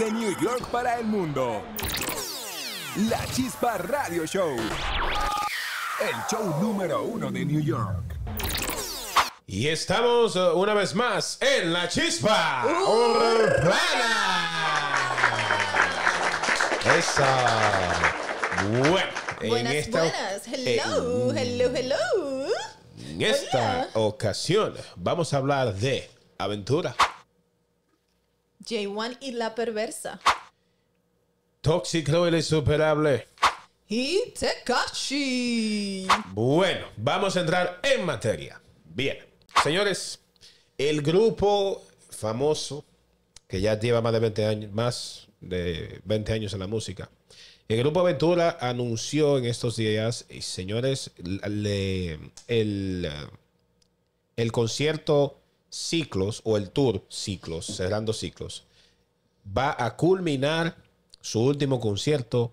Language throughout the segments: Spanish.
...de New York para el mundo. La Chispa Radio Show. El show número uno de New York. Y estamos eh, una vez más en La Chispa Urbana. Esa. Bueno, buenas, esta, buenas. Hello, hello, hello. En esta ocasión vamos a hablar de aventura. J1 y La Perversa. y el insuperable. Y Tekashi. Bueno, vamos a entrar en materia. Bien, señores, el grupo famoso que ya lleva más de 20 años, más de años en la música. El grupo Aventura anunció en estos días, señores, el concierto ciclos o el tour ciclos, cerrando ciclos, va a culminar su último concierto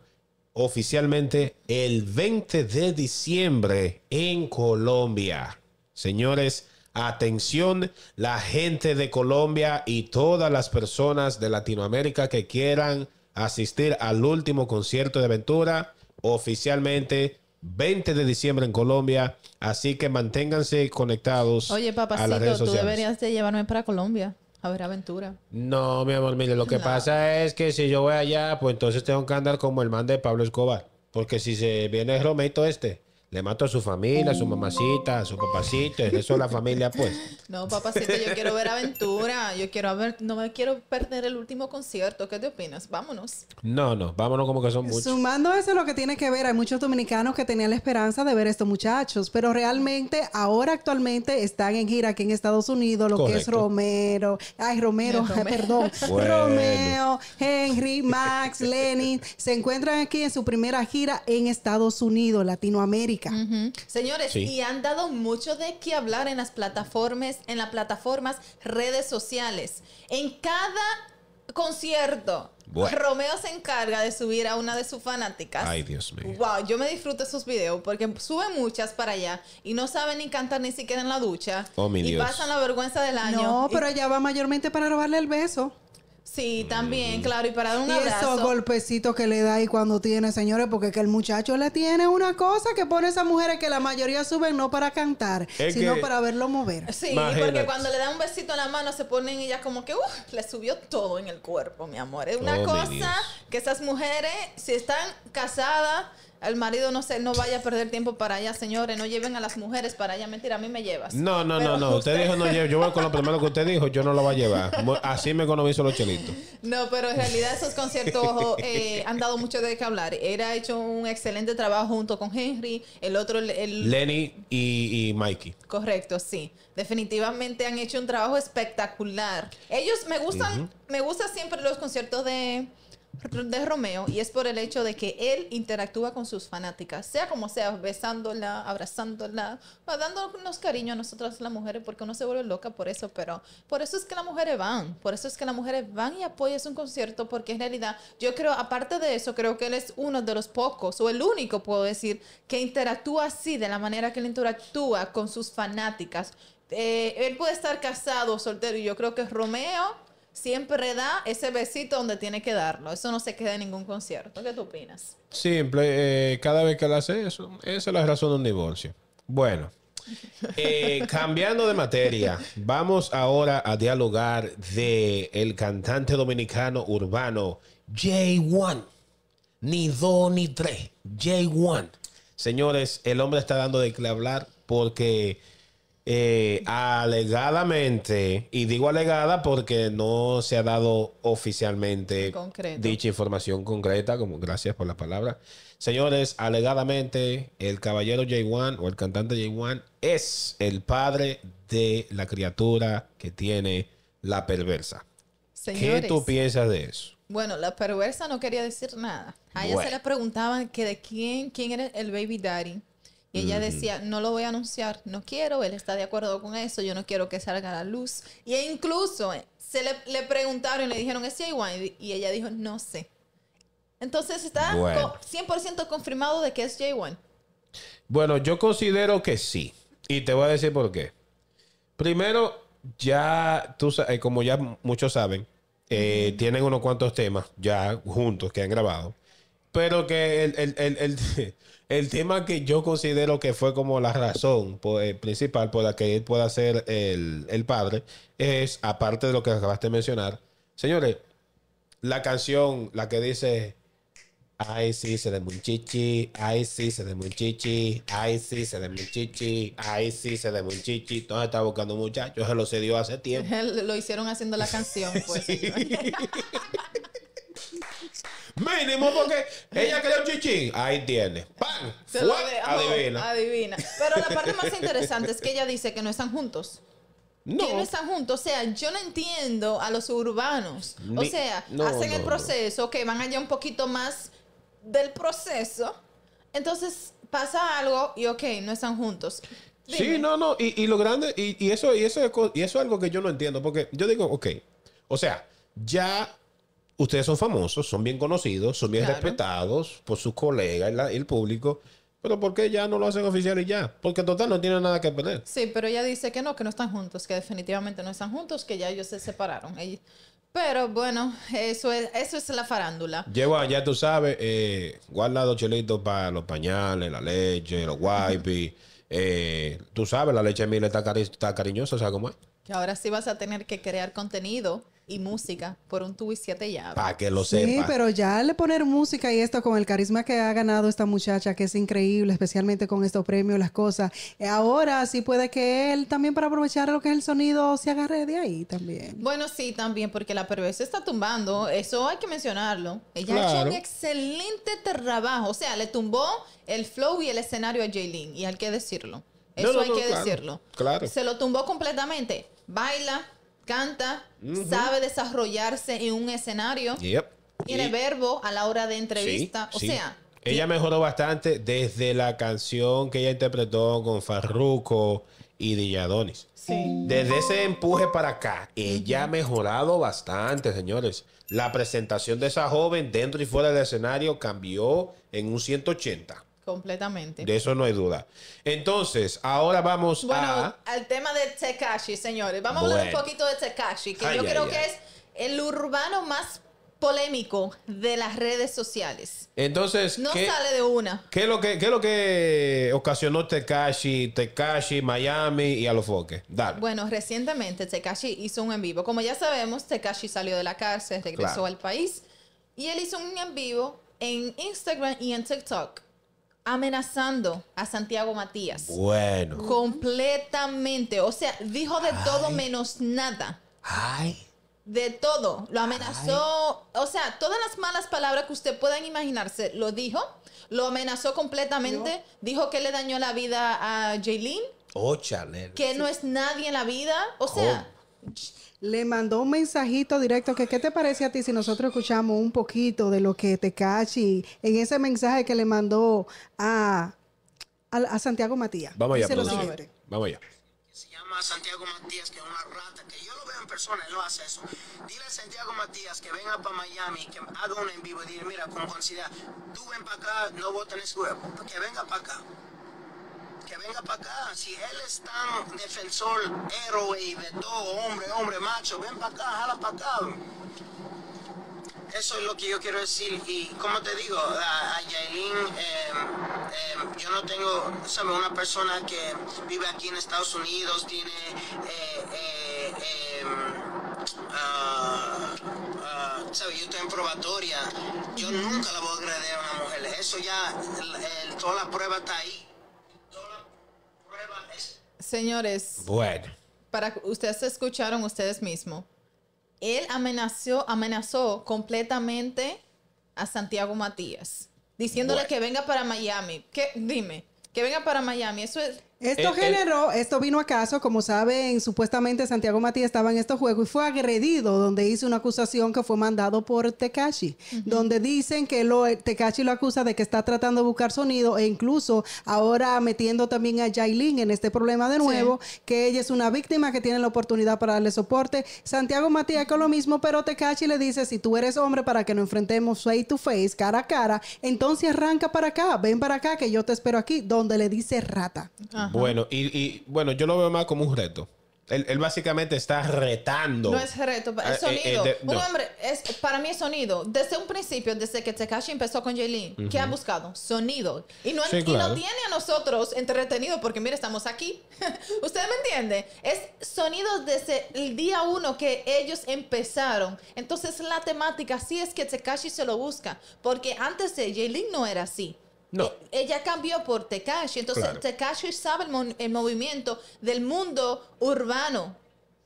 oficialmente el 20 de diciembre en Colombia. Señores, atención, la gente de Colombia y todas las personas de Latinoamérica que quieran asistir al último concierto de aventura oficialmente 20 de diciembre en Colombia. Así que manténganse conectados Oye, papacito, tú deberías de llevarme para Colombia. A ver, aventura. No, mi amor, mire, lo que pasa es que si yo voy allá, pues entonces tengo que andar como el man de Pablo Escobar. Porque si se viene el romeito este, le mato a su familia, a su oh. mamacita, a su papacito, es eso la familia, pues. No, papacito, yo quiero ver aventura, yo quiero ver, no me quiero perder el último concierto, ¿qué te opinas? Vámonos. No, no, vámonos como que son muchos. Sumando eso lo que tiene que ver, hay muchos dominicanos que tenían la esperanza de ver estos muchachos, pero realmente ahora actualmente están en gira aquí en Estados Unidos, lo que es Romero, ay Romero, perdón, Romeo, Henry, Max, Lenin se encuentran aquí en su primera gira en Estados Unidos, Latinoamérica. Señores, y han dado mucho de qué hablar en las plataformas, en las plataformas, redes sociales. En cada concierto. Romeo se encarga de subir a una de sus fanáticas. Ay, Dios mío. Wow, yo me disfruto sus videos porque suben muchas para allá y no saben ni cantar ni siquiera en la ducha. Oh, y pasan la vergüenza del año. No, pero allá ella va mayormente para robarle el beso. Sí, también, claro, y para dar un y esos golpecitos que le da ahí cuando tiene, señores, porque que el muchacho le tiene una cosa que pone a esas mujeres que la mayoría suben no para cantar, sino para verlo mover. Sí, porque cuando le da un besito en la mano se ponen ellas como que, ¡uh! le subió todo en el cuerpo, mi amor. Es una oh, cosa que esas mujeres, si están casadas, el marido no sé, no vaya a perder tiempo para allá, señores. No lleven a las mujeres para allá. Mentira, a mí me llevas. No, no, no, no. Usted... dijo no llevo Yo voy con lo primero que usted dijo, yo no lo voy a llevar. Así me economizo los chelitos. No, pero en realidad esos conciertos eh, han dado mucho de qué hablar. Era hecho un excelente trabajo junto con Henry, el otro... El... Lenny y, Mikey. Correcto, sí. Definitivamente han hecho un trabajo espectacular. Ellos me gustan, me gustan siempre los conciertos de de Romeo y es por el hecho de que él interactúa con sus fanáticas, sea como sea, besándola, abrazándola, unos cariño a nosotras las mujeres, porque uno se vuelve loca por eso, pero por eso es que las mujeres van, por eso es que las mujeres van y apoyan un concierto, porque en realidad yo creo, aparte de eso, creo que él es uno de los pocos, o el único, puedo decir, que interactúa así, de la manera que él interactúa con sus fanáticas. Eh, él puede estar casado soltero y yo creo que Romeo siempre da ese besito donde tiene que darlo. Eso no se queda en ningún concierto. ¿Qué tú opinas? Simple, eh, cada vez que lo hace eso, esa es la razón de un divorcio. Bueno, eh, cambiando de materia, vamos ahora a dialogar de el cantante dominicano urbano J1. Ni dos ni tres. J1. Señores, el hombre está dando de qué hablar porque eh, alegadamente, y digo alegada porque no se ha dado oficialmente dicha información concreta, como gracias por la palabra. Señores, alegadamente, el caballero j one o el cantante j one es el padre de la criatura que tiene la perversa. ¿Qué tú piensas de eso? Bueno, la perversa no quería decir nada. A ella se le preguntaban que de quién, quién era el baby daddy. Y ella decía, no lo voy a anunciar, no quiero, él está de acuerdo con eso, yo no quiero que salga a la luz. Y e incluso eh, se le, preguntaron le dijeron, ¿es J-One? Y ella dijo, no sé. Entonces está 100% confirmado de que es j one Bueno, yo considero que sí. Y te voy a decir por qué. Primero, ya tú eh, como ya muchos saben, eh, tienen unos cuantos temas ya juntos que han grabado. Pero que el, el, el, el, tema que yo considero que fue como la razón eh, principal por la que él pueda ser el, padre es, aparte de lo que acabaste de mencionar, señores, la canción, la que dice, ay sí, se de chichi, ay sí, se de chichi, ay sí, se de chichi, ay sí, se de chichi, todo está buscando muchachos, se lo cedió hace tiempo. Lo hicieron haciendo la canción, pues. Mínimo porque ella quería un chichín. Ahí tiene. ¡Pam! Se lo adivina. Adivina. Pero la parte más interesante es que ella dice que no están juntos. No. Que no están juntos. O sea, yo no entiendo a los urbanos. o sea, hacen el proceso, que van allá un poquito más del proceso. Entonces pasa algo y ok, no están juntos. Sí, no, no. Y, lo grande, y, eso, y, eso, y eso es algo que yo no entiendo. Porque yo digo, ok. O sea, ya ustedes son famosos, son bien conocidos, son bien respetados por sus colegas y, el público. Pero ¿por qué ya no lo hacen oficial y ya? Porque total no tienen nada que perder. Sí, pero ella dice que no, que no están juntos, que definitivamente no están juntos, que ya ellos se separaron. Pero bueno, eso es, eso es la farándula. Lleva, ya tú sabes, eh, guarda chelitos para los pañales, la leche, los wipes. Eh, tú sabes, la leche de mil está, está cariñosa, ¿sabes cómo es? Que ahora sí vas a tener que crear contenido y música por un tubo y siete llaves. Para que lo sepa. Sí, pero ya le poner música y esto con el carisma que ha ganado esta muchacha, que es increíble, especialmente con estos premios, las cosas. Eh, ahora sí puede que él también para aprovechar lo que es el sonido se agarre de ahí también. Bueno, sí, también, porque la perversa está tumbando, eso hay que mencionarlo. Ella ha hecho un excelente trabajo, o sea, le tumbó el flow y el escenario a Jaylin, y hay que decirlo. Eso hay que decirlo. Claro. Se lo tumbó completamente. Baila, canta, sabe desarrollarse en un escenario, tiene verbo a la hora de entrevista. o sea. Ella mejoró bastante desde la canción que ella interpretó con Farruko y Dilladonis. Sí. Desde ese empuje para acá, ella ha mejorado bastante, señores. La presentación de esa joven dentro y fuera del escenario cambió en un 180. Completamente. De eso no hay duda. Entonces, ahora vamos bueno, a... al tema de Tekashi, señores. Vamos a hablar un poquito de Tekashi, que yo creo que es el urbano más polémico de las redes sociales. Entonces, no sale de una. ¿Qué es lo que, qué lo que ocasionó Tekashi, Tekashi, Miami y a los foques? Bueno, recientemente Tekashi hizo un en vivo. Como ya sabemos, Tekashi salió de la cárcel, regresó al país y él hizo un en vivo en Instagram y en TikTok amenazando a Santiago Matías. Bueno. Completamente. O sea, dijo de todo menos nada. Ay. De todo. Lo amenazó. O sea, todas las malas palabras que usted puedan imaginarse, lo dijo. Lo amenazó completamente. Dijo que le dañó la vida a Jaylin. o oh, Que no es nadie en la vida. O sea le mandó un mensajito directo que qué te parece a ti si nosotros escuchamos un poquito de lo que te cachi en ese mensaje que le mandó a, a, Santiago Matías. Vamos allá, se Vamos allá. Se llama Santiago Matías, que es una rata, que yo lo veo en persona, él no hace eso. Dile a Santiago Matías que venga para Miami, que haga un en vivo y dile, mira, con considera, tú ven para acá, no voten en su que venga para acá que venga para acá. Si él es tan defensor, héroe y de todo, hombre, hombre, macho, ven para acá, jala para acá. Eso es lo que yo quiero decir. Y como te digo, a, em, em, yo no tengo, ¿sabes? Una persona que vive aquí en Estados Unidos, tiene... Eh, eh, em, ah, ah, ¿sabes? Yo estoy en probatoria. Yo nunca la voy a agredir a una mujer. Eso ya, el, toda la prueba está ahí. Señores. Bueno. Para ustedes escucharon ustedes mismos. Él amenazó, amenazó completamente a Santiago Matías, diciéndole que venga para Miami. Que, dime, que venga para Miami. Eso es, esto eh, eh, generó, esto vino a caso, como saben, supuestamente Santiago Matías estaba en estos juego y fue agredido, donde hizo una acusación que fue mandado por Tekashi, donde dicen que lo, eh, Tekashi lo acusa de que está tratando de buscar sonido e incluso ahora metiendo también a Jailin en este problema de nuevo, que ella es una víctima que tiene la oportunidad para darle soporte. Santiago Matías con lo mismo, pero Tekashi le dice, si tú eres hombre para que nos enfrentemos face to face, cara a cara, entonces arranca para acá, ven para acá que yo te espero aquí, donde le dice rata. Ah, bueno, y, y, bueno, yo lo veo más como un reto. Él, básicamente está retando. No es reto, es eh, eh, sonido. Eh, hombre, para mí es sonido. Desde un principio, desde que Tekashi empezó con Jaylin, que ¿qué ha buscado? Sonido. Y no, tiene a nosotros entretenido porque, mire, estamos aquí. usted me entiende Es sonido desde el día uno que ellos empezaron. Entonces, la temática sí es que Tekashi se lo busca. Porque antes de Jaylin no era así. Eh, ella cambió por Tekashi. Entonces, Tekashi sabe el, movimiento del mundo urbano.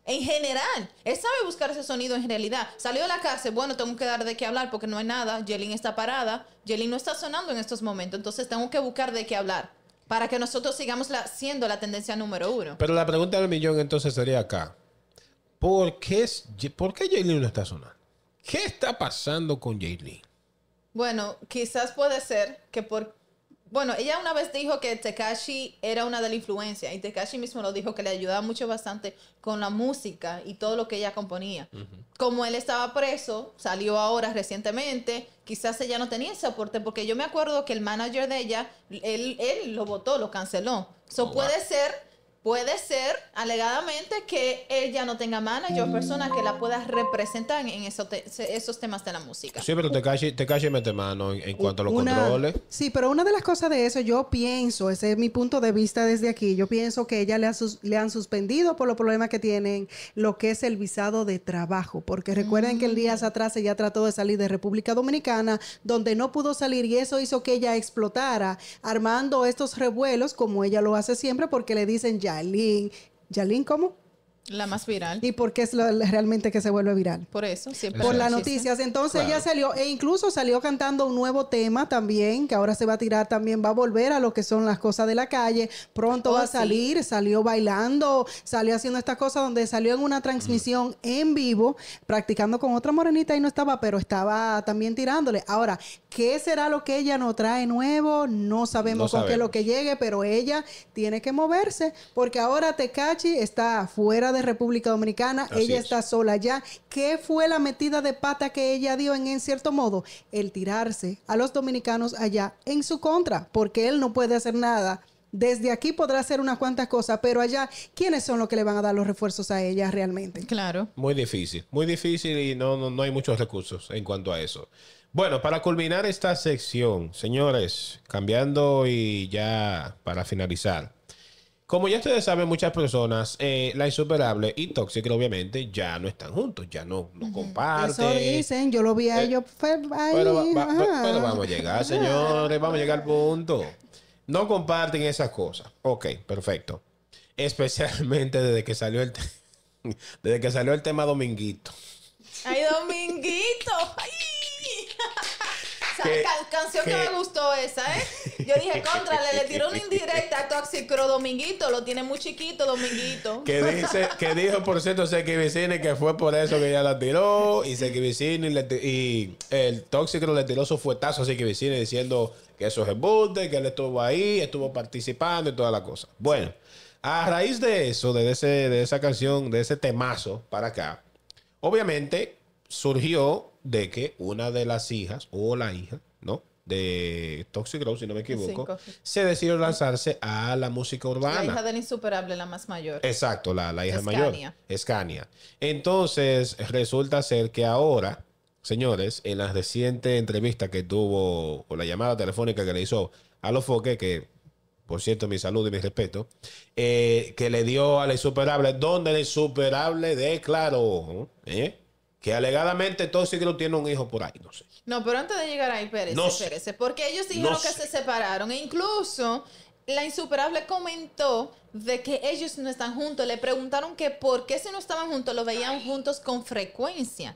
En general, él sabe buscar ese sonido en realidad. Salió de la cárcel, bueno, tengo que dar de qué hablar porque no hay nada. Jelin está parada. Jelin no está sonando en estos momentos. Entonces, tengo que buscar de qué hablar para que nosotros sigamos siendo la tendencia número uno. Pero la pregunta del millón entonces sería acá. ¿Por qué, por qué no está sonando? ¿Qué está pasando con Jelin? Bueno, quizás puede ser que por... Bueno, ella una vez dijo que Tekashi era una de la influencia. y Tekashi mismo lo dijo que le ayudaba mucho bastante con la música y todo lo que ella componía. Como él estaba preso, salió ahora recientemente, quizás ella no tenía ese aporte porque yo me acuerdo que el manager de ella, él, él lo votó, lo canceló. Eso oh, puede ser Puede ser, alegadamente, que ella no tenga manager yo persona que la pueda representar en esos, temas de la música. Sí, pero te calles, te mete mano en, cuanto a los controles. Sí, pero una de las cosas de eso, yo pienso, ese es mi punto de vista desde aquí, yo pienso que ella le, han suspendido por los problemas que tienen lo que es el visado de trabajo, porque recuerden que el día mm. atrás ella trató de salir de República Dominicana, donde no pudo salir y eso hizo que ella explotara armando estos revuelos como ella lo hace siempre porque le dicen ya Jalín. ¿Jalín cómo? La más viral. ¿Y por qué es realmente que se vuelve viral? Por eso, siempre. Por las noticias. Entonces ella salió, e incluso salió cantando un nuevo tema también, que ahora se va a tirar también, va a volver a lo que son las cosas de la calle. Pronto oh, va a salir, salió bailando, salió haciendo estas cosas donde salió en una transmisión en vivo, practicando con otra morenita y no estaba, pero estaba también tirándole. Ahora, ¿qué será lo que ella nos trae nuevo? No sabemos con qué lo que llegue, pero ella tiene que moverse, porque ahora Tecachi está fuera de República Dominicana, ella está sola ya. ¿Qué fue la metida de pata que ella dio en, cierto modo? El tirarse a los dominicanos allá en su contra, porque él no puede hacer nada desde aquí podrá hacer unas cuantas cosas, pero allá, ¿quiénes son los que le van a dar los refuerzos a ella realmente? Claro. Muy difícil, muy difícil y no, no, no hay muchos recursos en cuanto a eso. Bueno, para culminar esta sección, señores, cambiando y ya para finalizar, como ya ustedes saben, muchas personas, eh, la insuperable y toxic, obviamente, ya no están juntos, ya no, no comparten. Eso dicen, yo lo vi a eh, ellos. pero, vamos a llegar, señores, vamos a llegar al punto. No comparten esas cosas. Ok, perfecto. Especialmente desde que salió el, desde que salió el tema Dominguito. Ay, Domingo. canción que, me gustó esa, ¿eh? Yo dije, contra, le, tiró una indirecta a Toxicro, Dominguito lo tiene muy chiquito, Dominguito. Que, dice, dijo, por cierto, Seki Vicini que fue por eso que ella la tiró. Y Seki Vicini y el toxicro le tiró su fuetazo a Seki Vicini diciendo que eso es embuste, que él estuvo ahí, estuvo participando y toda la cosa. Bueno, a raíz de eso, de, de esa canción, de ese temazo para acá, obviamente surgió de que una de las hijas o la hija, ¿no? De Toxic si no me equivoco, se decidió lanzarse a la música urbana. La hija del insuperable, la más mayor. Exacto, la, hija mayor. Escania. Entonces, resulta ser que ahora, señores, en la reciente entrevista que tuvo, o la llamada telefónica que le hizo a los Foque, que por cierto, mi salud y mi respeto, eh, que le dio a la insuperable, donde la insuperable declaró, ¿eh? que alegadamente siglo tiene un hijo por ahí, no sé. No, pero antes de llegar ahí, Pérez, no Pérez, porque ellos dijeron que se separaron e incluso la insuperable comentó de que ellos no están juntos. Le preguntaron que por qué si no estaban juntos, lo veían juntos con frecuencia.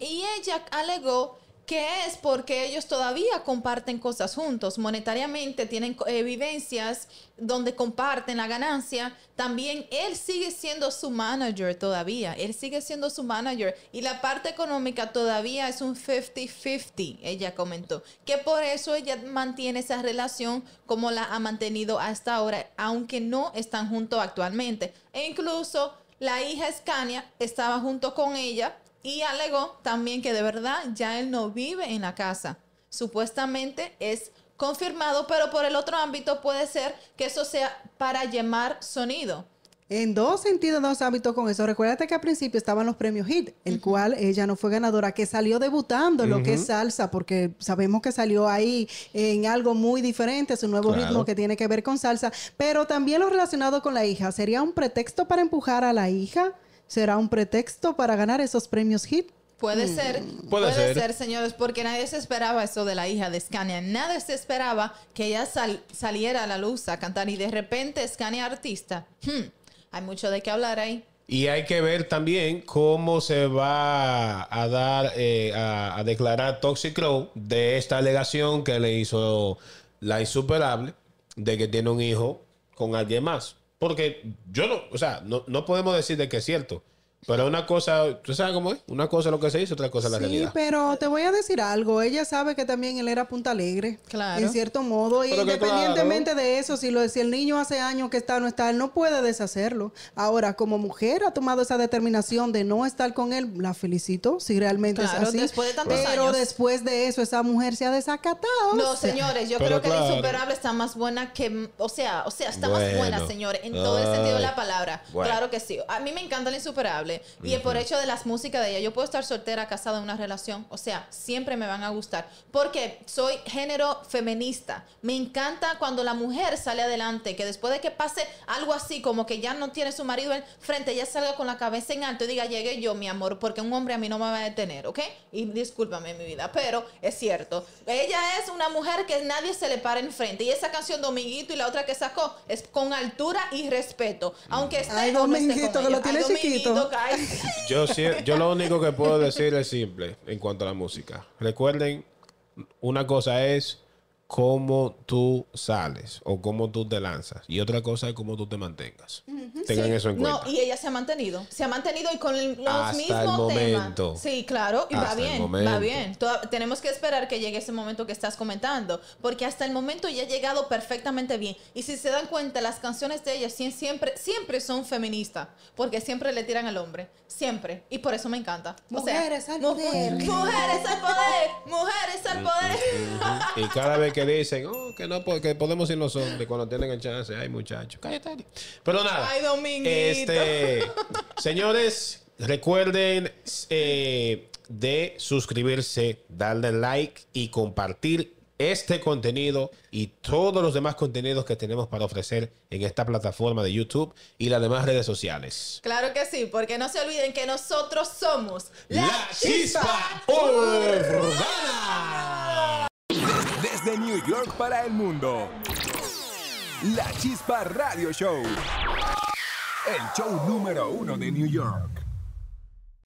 Y ella alegó que es? Porque ellos todavía comparten cosas juntos, monetariamente tienen evidencias eh, donde comparten la ganancia. También él sigue siendo su manager todavía, él sigue siendo su manager y la parte económica todavía es un 50-50, ella comentó, que por eso ella mantiene esa relación como la ha mantenido hasta ahora, aunque no están juntos actualmente. E incluso la hija Escania estaba junto con ella y alegó también que de verdad ya él no vive en la casa. Supuestamente es confirmado, pero por el otro ámbito puede ser que eso sea para llamar sonido. En dos sentidos, dos ámbitos con eso. Recuérdate que al principio estaban los premios HIT, el cual ella no fue ganadora, que salió debutando, lo que es salsa, porque sabemos que salió ahí en algo muy diferente, su nuevo ritmo que tiene que ver con salsa, pero también lo relacionado con la hija. ¿Sería un pretexto para empujar a la hija? será un pretexto para ganar esos premios HIT. Puede mm. ser, puede, ser. señores, porque nadie se esperaba eso de la hija de Scania. Nadie se esperaba que ella saliera a la luz a cantar y de repente Scania artista. Hmm, hay mucho de qué hablar ahí. Y hay que ver también cómo se va a dar, eh, a, declarar Toxic de esta alegación que le hizo la insuperable de que tiene un hijo con alguien más. Porque yo no, o sea, no, no podemos decir de que es cierto. Pero una cosa, tú sabes cómo es, una cosa es lo que se hizo, otra cosa es la realidad. Sí, pero te voy a decir algo, ella sabe que también él era punta alegre, claro. en cierto modo, y independientemente de eso, si, lo, si el niño hace años que está no está, él no puede deshacerlo. Ahora, como mujer ha tomado esa determinación de no estar con él, la felicito, si realmente es así. Después de tantos pero después de eso, esa mujer se ha desacatado. No, señores, yo creo que la insuperable está más buena que, o sea, o sea, está más buena, señores, en todo el sentido de la palabra. Claro que sí. A mí me encanta la insuperable. Y por hecho de las músicas de ella. Yo puedo estar soltera, casada en una relación. O sea, siempre me van a gustar. Porque soy género feminista. Me encanta cuando la mujer sale adelante. Que después de que pase algo así, como que ya no tiene su marido en frente, ella salga con la cabeza en alto y diga, llegué yo, mi amor, porque un hombre a mí no me va a detener, ¿ok? Y discúlpame mi vida, pero es cierto. Ella es una mujer que nadie se le para enfrente. Y esa canción Dominguito y la otra que sacó es con altura y respeto. Aunque esté Dominguito, que tiene yo, yo lo único que puedo decir es simple en cuanto a la música. Recuerden, una cosa es cómo tú sales o cómo tú te lanzas y otra cosa es cómo tú te mantengas. Tengan eso en cuenta. No, y ella se ha mantenido. Se ha mantenido y con los Hasta el momento. Sí, claro, y va bien, va bien. tenemos que esperar que llegue ese momento que estás comentando, porque hasta el momento ya ha llegado perfectamente bien. Y si se dan cuenta, las canciones de ella siempre, siempre son feministas, porque siempre le tiran al hombre, siempre. Y por eso me encanta. Mujeres al poder. Mujeres, al poder. Mujeres al poder. y cada vez que dicen, oh, que no, que podemos ir los hombres cuando tienen el chance, ay muchachos, cállate. Pero nada. Ay, este, señores, recuerden eh, de suscribirse, darle like y compartir este contenido y todos los demás contenidos que tenemos para ofrecer en esta plataforma de YouTube y las demás redes sociales. Claro que sí, porque no se olviden que nosotros somos la, la chispa urbana. Desde New York para el mundo. La Chispa Radio Show el show número uno de New York.